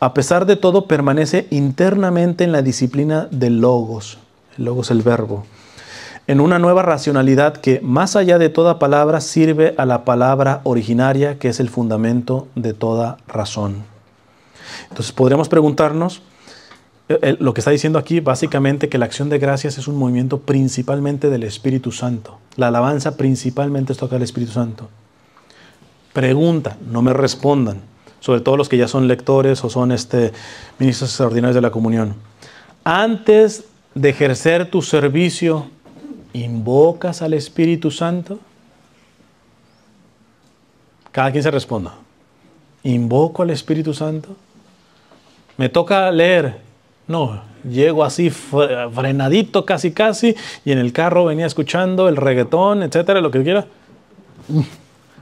a pesar de todo permanece internamente en la disciplina del logos. El logos, el verbo en una nueva racionalidad que, más allá de toda palabra, sirve a la palabra originaria, que es el fundamento de toda razón. Entonces podríamos preguntarnos, eh, eh, lo que está diciendo aquí básicamente que la acción de gracias es un movimiento principalmente del Espíritu Santo. La alabanza principalmente es tocar al Espíritu Santo. Pregunta, no me respondan, sobre todo los que ya son lectores o son este, ministros extraordinarios de la comunión. Antes de ejercer tu servicio ¿invocas al Espíritu Santo? Cada quien se responda. ¿Invoco al Espíritu Santo? ¿Me toca leer? No, llego así frenadito casi casi y en el carro venía escuchando el reggaetón, etcétera, lo que quiera.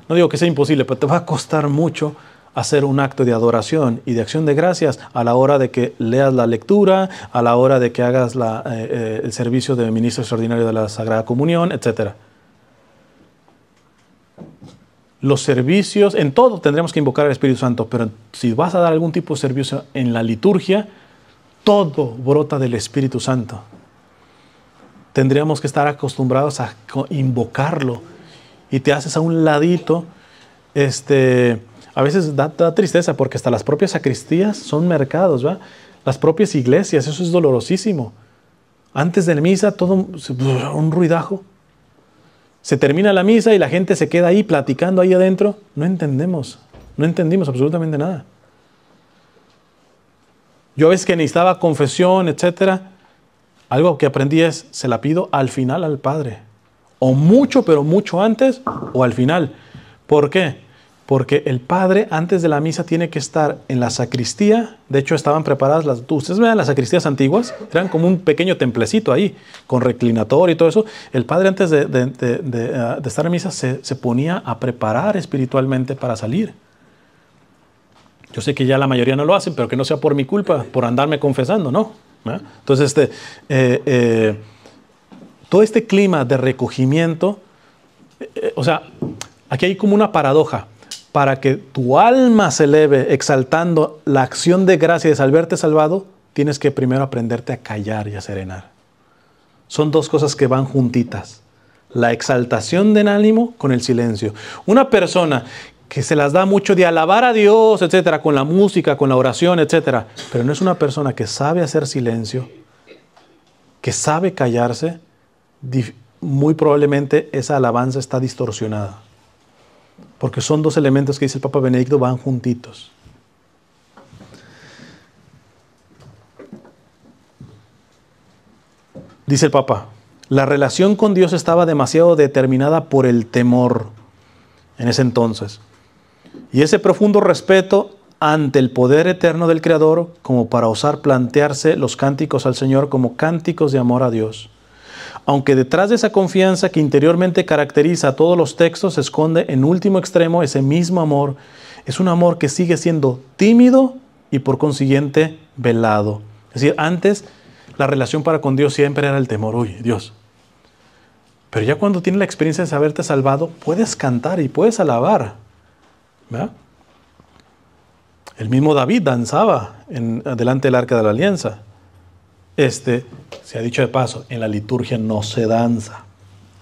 No digo que sea imposible, pero te va a costar mucho hacer un acto de adoración y de acción de gracias a la hora de que leas la lectura, a la hora de que hagas eh, eh, el servicio de ministro extraordinario de la Sagrada Comunión, etc. Los servicios, en todo tendríamos que invocar al Espíritu Santo, pero si vas a dar algún tipo de servicio en la liturgia, todo brota del Espíritu Santo. Tendríamos que estar acostumbrados a invocarlo y te haces a un ladito, este, a veces da, tristeza porque hasta las propias sacristías son mercados, ¿va? Las propias iglesias, eso es dolorosísimo. Antes de la misa, todo un ruidajo. Se termina la misa y la gente se queda ahí platicando ahí adentro. No entendemos, no entendimos absolutamente nada. Yo a veces que necesitaba confesión, etcétera, algo que aprendí es, se la pido al final al Padre. O mucho, pero mucho antes, o al final. ¿Por qué? porque el padre antes de la misa tiene que estar en la sacristía. De hecho, estaban preparadas las. Ustedes vean las sacristías antiguas, eran como un pequeño templecito ahí, con reclinador y todo eso. El padre antes de, ah, estar en misa se, ponía a preparar espiritualmente para salir. Yo sé que ya la mayoría no lo hacen, pero que no sea por mi culpa, por andarme confesando, no. ¿Ah? Entonces, este, eh, eh, todo este clima de recogimiento, eh, o sea, aquí hay como una paradoja para que tu alma se eleve exaltando la acción de gracia de salverte salvado, tienes que primero aprenderte a callar y a serenar. Son dos cosas que van juntitas. La exaltación del ánimo con el silencio. Una persona que se las da mucho de alabar a Dios, etcétera, con la música, con la oración, etcétera, pero no es una persona que sabe hacer silencio, que sabe callarse, muy probablemente esa alabanza está distorsionada. Porque son dos elementos que dice el Papa Benedicto, van juntitos. Dice el Papa, la relación con Dios estaba demasiado determinada por el temor en ese entonces. Y ese profundo respeto ante el poder eterno del Creador como para osar plantearse los cánticos al Señor como cánticos de amor a Dios aunque detrás de esa confianza que interiormente caracteriza a todos los textos se esconde en último extremo ese mismo amor, es un amor que sigue siendo tímido y por consiguiente velado. Es decir, antes la relación para con Dios siempre era el temor, uy, Dios. Pero ya cuando tienes la experiencia de saberte salvado, puedes cantar y puedes alabar. El mismo David danzaba en, delante del arca de la alianza. Este, se ha dicho de paso, en la liturgia no se danza.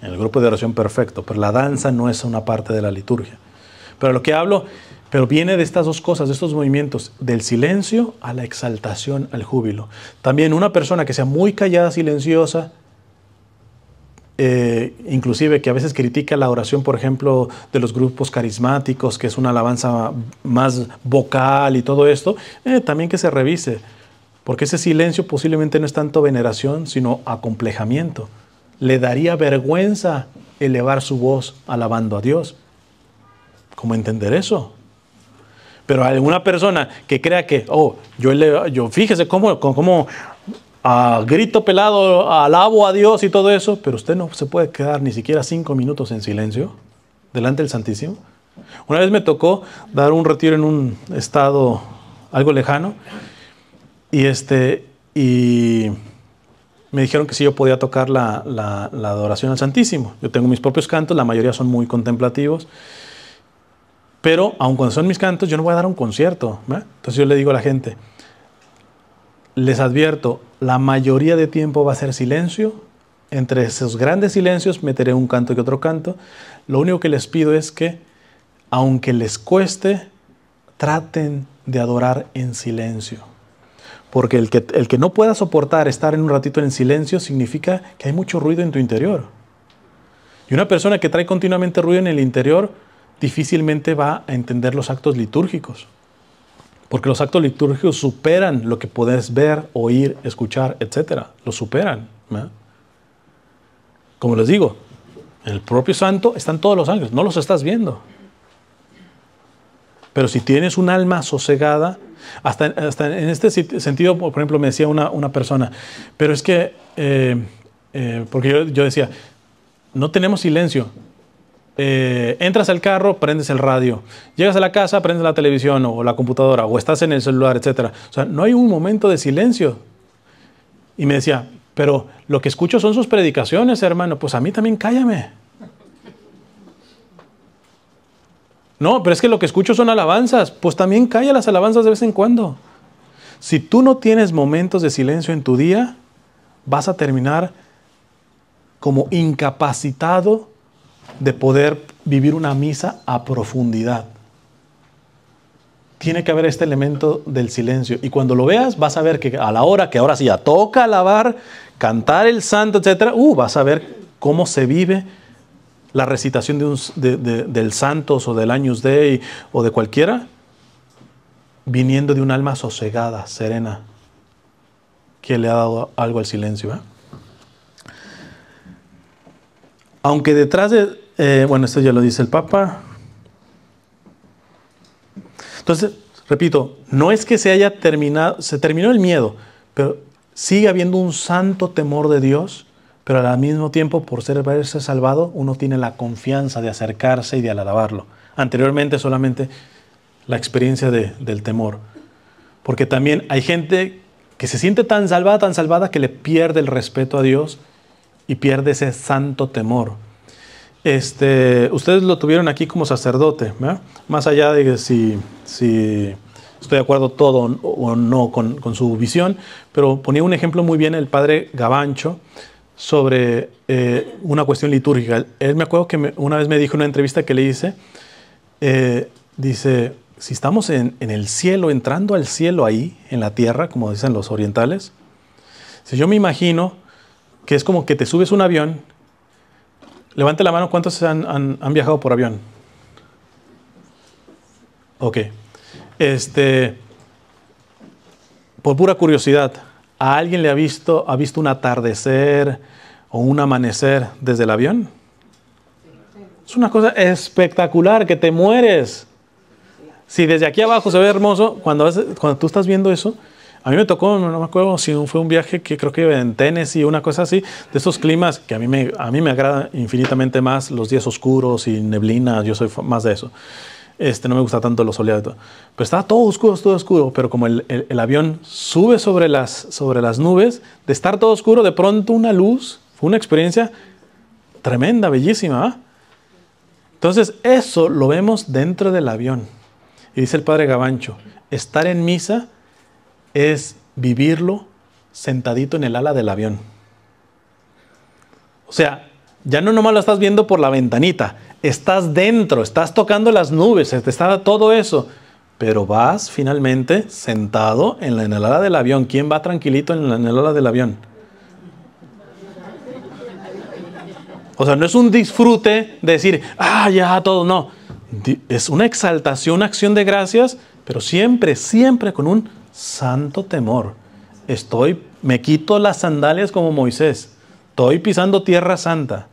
En el grupo de oración perfecto, pero la danza no es una parte de la liturgia. Pero lo que hablo, pero viene de estas dos cosas, de estos movimientos, del silencio a la exaltación, al júbilo. También una persona que sea muy callada, silenciosa, eh, inclusive que a veces critica la oración, por ejemplo, de los grupos carismáticos, que es una alabanza más vocal y todo esto, eh, también que se revise. Porque ese silencio posiblemente no es tanto veneración, sino acomplejamiento. Le daría vergüenza elevar su voz alabando a Dios. ¿Cómo entender eso? Pero alguna persona que crea que, oh, yo, yo fíjese cómo, cómo a ah, grito pelado alabo a Dios y todo eso, pero usted no se puede quedar ni siquiera cinco minutos en silencio delante del Santísimo. Una vez me tocó dar un retiro en un estado algo lejano y, este, y me dijeron que si sí, yo podía tocar la, adoración al Santísimo. Yo tengo mis propios cantos, la mayoría son muy contemplativos. Pero aun cuando son mis cantos, yo no voy a dar un concierto. Entonces yo le digo a la gente, les advierto, la mayoría de tiempo va a ser silencio. Entre esos grandes silencios meteré un canto y otro canto. Lo único que les pido es que, aunque les cueste, traten de adorar en silencio. Porque el que, el que no pueda soportar estar en un ratito en silencio significa que hay mucho ruido en tu interior. Y una persona que trae continuamente ruido en el interior difícilmente va a entender los actos litúrgicos. Porque los actos litúrgicos superan lo que puedes ver, oír, escuchar, etc. Los superan. Como les digo, en el propio santo están todos los ángeles, no los estás viendo. Pero si tienes un alma sosegada, hasta, en este sentido, por ejemplo, me decía una, persona, pero es que, eh, eh, porque yo, decía, no tenemos silencio. Eh, entras al carro, prendes el radio. Llegas a la casa, prendes la televisión o la computadora o estás en el celular, etc. O sea, no hay un momento de silencio. Y me decía, pero lo que escucho son sus predicaciones, hermano. Pues a mí también cállame. No, pero es que lo que escucho son alabanzas. Pues también calla las alabanzas de vez en cuando. Si tú no tienes momentos de silencio en tu día, vas a terminar como incapacitado de poder vivir una misa a profundidad. Tiene que haber este elemento del silencio. Y cuando lo veas, vas a ver que a la hora que ahora sí ya toca alabar, cantar el santo, etcétera, uh, vas a ver cómo se vive la recitación del Santos o del Años Dei o de cualquiera, viniendo de un alma sosegada, serena, que le ha dado algo al silencio. ¿eh? Aunque detrás de, eh, bueno, esto ya lo dice el Papa. Entonces, repito, no es que se haya terminado, se terminó el miedo, pero sigue habiendo un santo temor de Dios pero al mismo tiempo, por ser verse salvado, uno tiene la confianza de acercarse y de alabarlo. Anteriormente solamente la experiencia del temor. Porque también hay gente que se siente tan salvada, tan salvada, que le pierde el respeto a Dios y pierde ese santo temor. Este, ustedes lo tuvieron aquí como sacerdote, más allá de si, si estoy de acuerdo todo o no con, con su visión, pero ponía un ejemplo muy bien el padre Gabancho, sobre eh, una cuestión litúrgica. me acuerdo que una vez me dijo en una entrevista que le hice, eh, dice, si estamos en, el cielo, entrando al cielo ahí, en la tierra, como dicen los orientales, si yo me imagino que es como que te subes un avión, levante la mano, ¿cuántos han, viajado por avión? Ok. Este, por pura curiosidad, ¿A alguien le ha visto, ha visto un atardecer o un amanecer desde el avión? Es una cosa espectacular, que te mueres. Si desde aquí abajo se ve hermoso, cuando, cuando tú estás viendo eso, a mí me tocó, no me acuerdo si fue un viaje que creo que en Tennessee, una cosa así, de esos climas que a mí me, a mí me agrada infinitamente más los días oscuros y neblinas, yo soy más de eso este, no me gusta tanto lo soleado. Pero estaba todo oscuro, todo oscuro, pero como el, avión sube sobre las, sobre las nubes, de estar todo oscuro, de pronto una luz, fue una experiencia tremenda, bellísima. Entonces, eso lo vemos dentro del avión. Y dice el padre Gabancho, estar en misa es vivirlo sentadito en el ala del avión. O sea, ya no nomás lo estás viendo por la ventanita, estás dentro, estás tocando las nubes, está todo eso. Pero vas finalmente sentado en la enalada del avión. ¿Quién va tranquilito en la enalada del avión? O sea, no es un disfrute decir, ah, ya todo, no. Es una exaltación, una acción de gracias, pero siempre, siempre con un santo temor. Estoy, me quito las sandalias como Moisés. Estoy pisando tierra santa.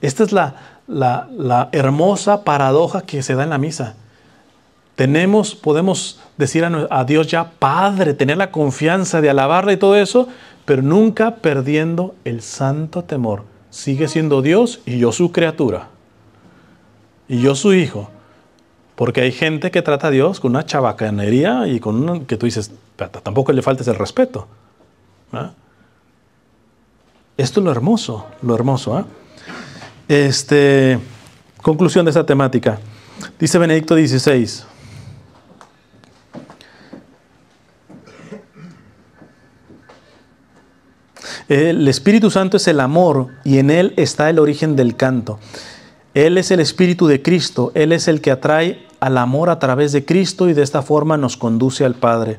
Esta es la, la, hermosa paradoja que se da en la misa. Tenemos, podemos decir a, Dios ya Padre, tener la confianza de alabarle y todo eso, pero nunca perdiendo el santo temor. Sigue siendo Dios y yo su criatura. Y yo su hijo. Porque hay gente que trata a Dios con una chabacanería y con una que tú dices, tampoco le faltes el respeto. Esto es lo hermoso, lo hermoso. ¿ah? Este, conclusión de esta temática. Dice Benedicto XVI. El Espíritu Santo es el amor y en Él está el origen del canto. Él es el Espíritu de Cristo, Él es el que atrae al amor a través de Cristo y de esta forma nos conduce al Padre.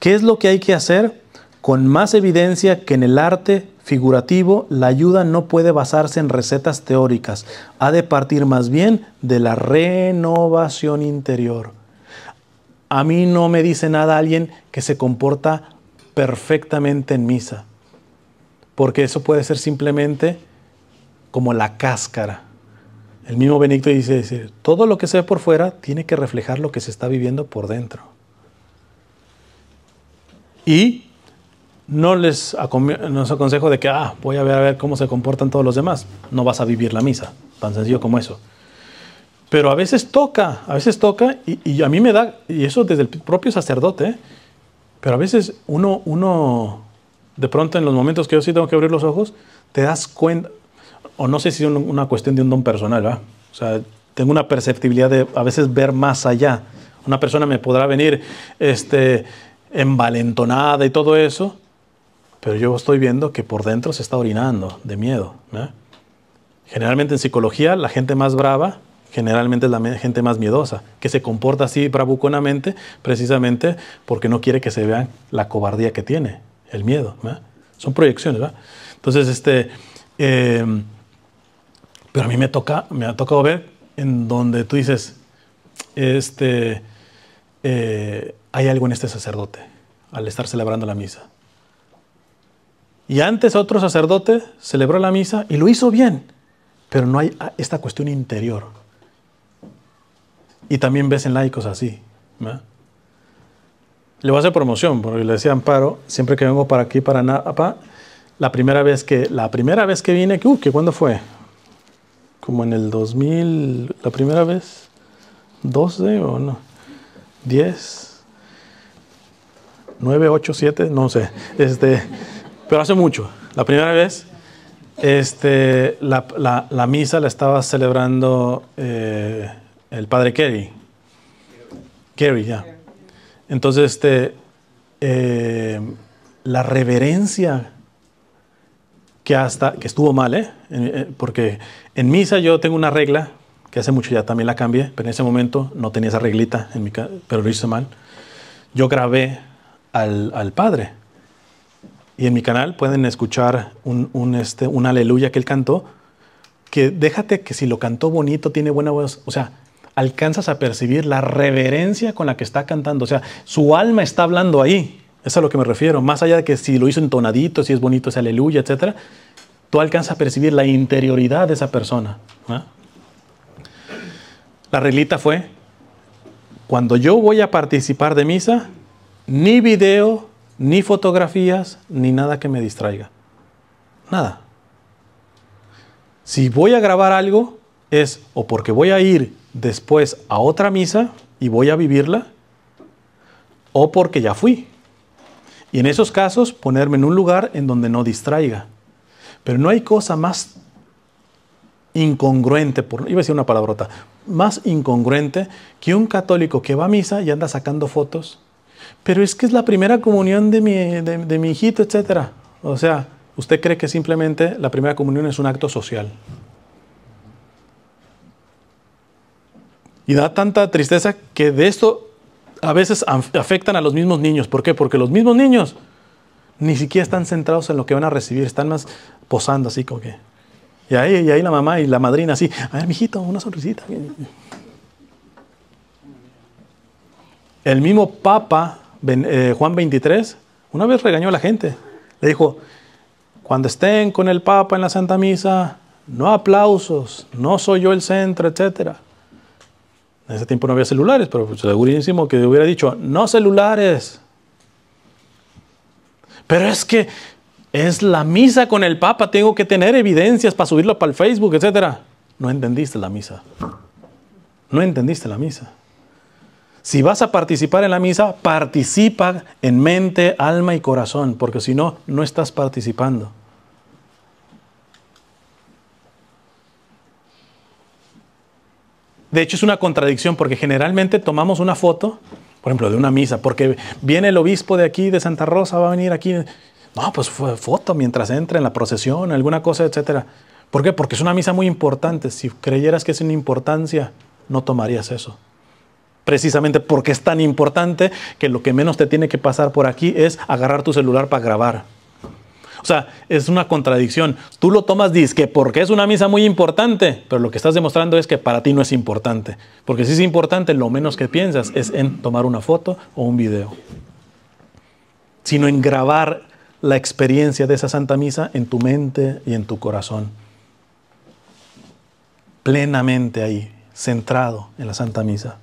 ¿Qué es lo que hay que hacer? Con más evidencia que en el arte figurativo, la ayuda no puede basarse en recetas teóricas, ha de partir más bien de la renovación interior. A mí no me dice nada alguien que se comporta perfectamente en misa, porque eso puede ser simplemente como la cáscara. El mismo Benito dice, dice, todo lo que se ve por fuera tiene que reflejar lo que se está viviendo por dentro. Y no les aconsejo de que, ah, voy a ver, a ver cómo se comportan todos los demás. No vas a vivir la misa, tan sencillo como eso. Pero a veces toca, a veces toca, y, a mí me da, y eso desde el propio sacerdote, pero a veces uno, uno, de pronto en los momentos que yo sí tengo que abrir los ojos, te das cuenta, o no sé si es una cuestión de un don personal, ¿verdad? O sea, tengo una perceptibilidad de a veces ver más allá. Una persona me podrá venir este, envalentonada y todo eso, pero yo estoy viendo que por dentro se está orinando de miedo. Generalmente en psicología la gente más brava generalmente es la gente más miedosa, que se comporta así bravuconamente precisamente porque no quiere que se vean la cobardía que tiene, el miedo. Son proyecciones. Entonces, este, em, pero a mí me, toca, ha tocado ver en donde tú dices, este, eh, hay algo en este sacerdote al estar celebrando la misa. Y antes otro sacerdote celebró la misa y lo hizo bien, pero no hay esta cuestión interior. Y también ves en laicos así. Le voy a hacer promoción, porque le decía Amparo, siempre que vengo para aquí, para Napa, la primera vez que, la primera vez que vine, que, uh, ¿cuándo fue? Como en el 2000, la primera vez, 12 o no, 10, 9, 8, 7, no sé. Este. Pero hace mucho, la primera vez, este, la, la, misa la estaba celebrando eh, el padre Kerry. Kerry, ya. Entonces, este, eh, la reverencia que hasta, que estuvo mal, eh, porque en misa yo tengo una regla, que hace mucho ya también la cambié, pero en ese momento no tenía esa reglita, en mi, pero lo hice mal. Yo grabé al, al padre y en mi canal pueden escuchar un, este, aleluya que él cantó, que déjate que si lo cantó bonito, tiene buena voz, o sea, alcanzas a percibir la reverencia con la que está cantando, o sea, su alma está hablando ahí, es a lo que me refiero, más allá de que si lo hizo entonadito, si es bonito, ese aleluya, etc., tú alcanzas a percibir la interioridad de esa persona. La reglita fue, cuando yo voy a participar de misa, ni video, ni fotografías, ni nada que me distraiga. Nada. Si voy a grabar algo, es o porque voy a ir después a otra misa y voy a vivirla, o porque ya fui. Y en esos casos, ponerme en un lugar en donde no distraiga. Pero no hay cosa más incongruente, por, iba a decir una palabrota, más incongruente que un católico que va a misa y anda sacando fotos pero es que es la primera comunión de mi, de, mi hijito, etc. O sea, usted cree que simplemente la primera comunión es un acto social. Y da tanta tristeza que de esto a veces afectan a los mismos niños. ¿Por qué? Porque los mismos niños ni siquiera están centrados en lo que van a recibir, están más posando así como que. Y ahí, y ahí la mamá y la madrina así, a ver, mijito, una sonrisita. El mismo Papa eh, Juan 23 una vez regañó a la gente. Le dijo, cuando estén con el Papa en la Santa Misa, no aplausos, no soy yo el centro, etc. En ese tiempo no había celulares, pero segurísimo que hubiera dicho, no celulares. Pero es que es la misa con el Papa, tengo que tener evidencias para subirlo para el Facebook, etc. No entendiste la misa. No entendiste la misa. Si vas a participar en la misa, participa en mente, alma y corazón, porque si no, no estás participando. De hecho, es una contradicción porque generalmente tomamos una foto, por ejemplo, de una misa, porque viene el obispo de aquí, de Santa Rosa, va a venir aquí. No, pues fue foto mientras entra en la procesión, alguna cosa, etcétera. ¿Por qué? Porque es una misa muy importante. Si creyeras que es una importancia, no tomarías eso precisamente porque es tan importante que lo que menos te tiene que pasar por aquí es agarrar tu celular para grabar. O sea, es una contradicción. Tú lo tomas dices que porque es una misa muy importante, pero lo que estás demostrando es que para ti no es importante. Porque si es importante, lo menos que piensas es en tomar una foto o un video, sino en grabar la experiencia de esa Santa Misa en tu mente y en tu corazón. Plenamente ahí, centrado en la Santa Misa.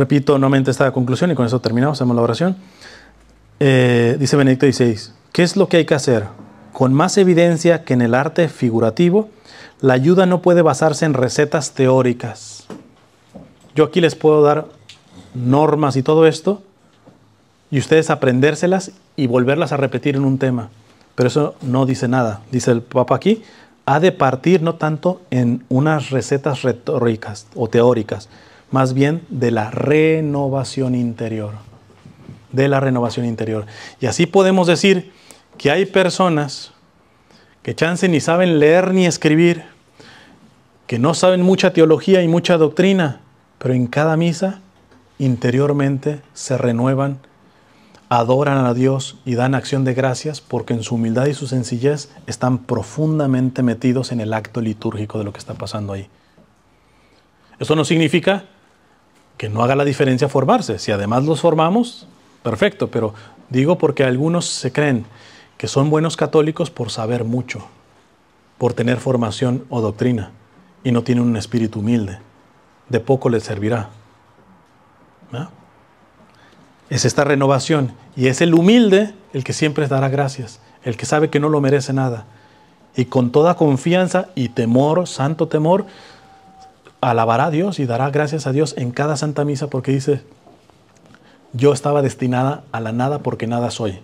Repito nuevamente esta conclusión y con eso terminamos, hacemos la oración. Eh, dice Benedicto XVI, ¿qué es lo que hay que hacer? Con más evidencia que en el arte figurativo, la ayuda no puede basarse en recetas teóricas. Yo aquí les puedo dar normas y todo esto, y ustedes aprendérselas y volverlas a repetir en un tema. Pero eso no dice nada. Dice el Papa aquí, ha de partir no tanto en unas recetas retóricas o teóricas, más bien de la renovación interior. De la renovación interior. Y así podemos decir que hay personas que chancen ni saben leer ni escribir, que no saben mucha teología y mucha doctrina, pero en cada misa interiormente se renuevan, adoran a Dios y dan acción de gracias porque en su humildad y su sencillez están profundamente metidos en el acto litúrgico de lo que está pasando ahí. Eso no significa que no haga la diferencia formarse. Si además los formamos, perfecto, pero digo porque algunos se creen que son buenos católicos por saber mucho, por tener formación o doctrina, y no tienen un espíritu humilde. De poco les servirá. Es esta renovación, y es el humilde el que siempre dará gracias, el que sabe que no lo merece nada, y con toda confianza y temor, santo temor, alabará a Dios y dará gracias a Dios en cada santa misa porque dice, yo estaba destinada a la nada porque nada soy.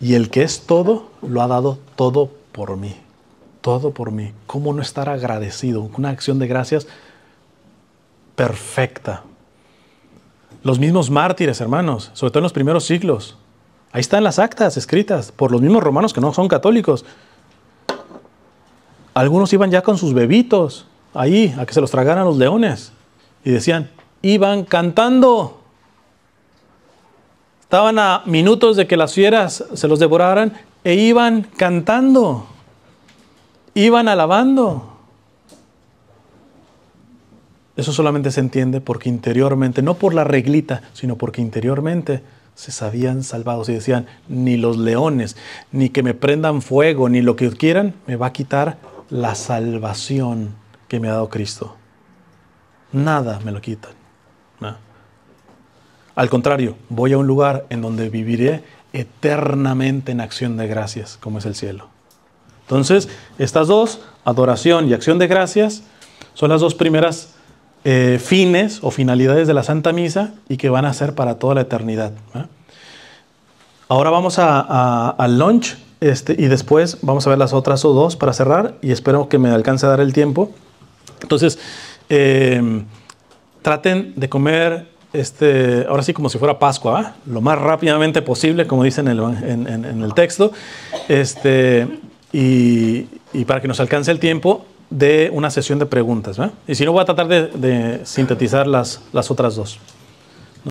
Y el que es todo, lo ha dado todo por mí. Todo por mí. ¿Cómo no estar agradecido? Una acción de gracias perfecta. Los mismos mártires, hermanos, sobre todo en los primeros siglos. Ahí están las actas escritas por los mismos romanos que no son católicos. Algunos iban ya con sus bebitos, ahí a que se los tragaran los leones. Y decían, iban cantando. Estaban a minutos de que las fieras se los devoraran e iban cantando. Iban alabando. Eso solamente se entiende porque interiormente, no por la reglita, sino porque interiormente se sabían salvados y decían, ni los leones, ni que me prendan fuego, ni lo que quieran, me va a quitar la salvación que me ha dado Cristo. Nada me lo quitan. Al contrario, voy a un lugar en donde viviré eternamente en acción de gracias, como es el cielo. Entonces, estas dos, adoración y acción de gracias, son las dos primeras eh, fines o finalidades de la Santa Misa y que van a ser para toda la eternidad. Ahora vamos al a, al lunch este, y después vamos a ver las otras o dos para cerrar y espero que me alcance a dar el tiempo. Entonces, eh, traten de comer, este, ahora sí como si fuera Pascua, lo más rápidamente posible, como dicen en el, texto, este, y, para que nos alcance el tiempo de una sesión de preguntas. Y si no, voy a tratar de, sintetizar las otras dos.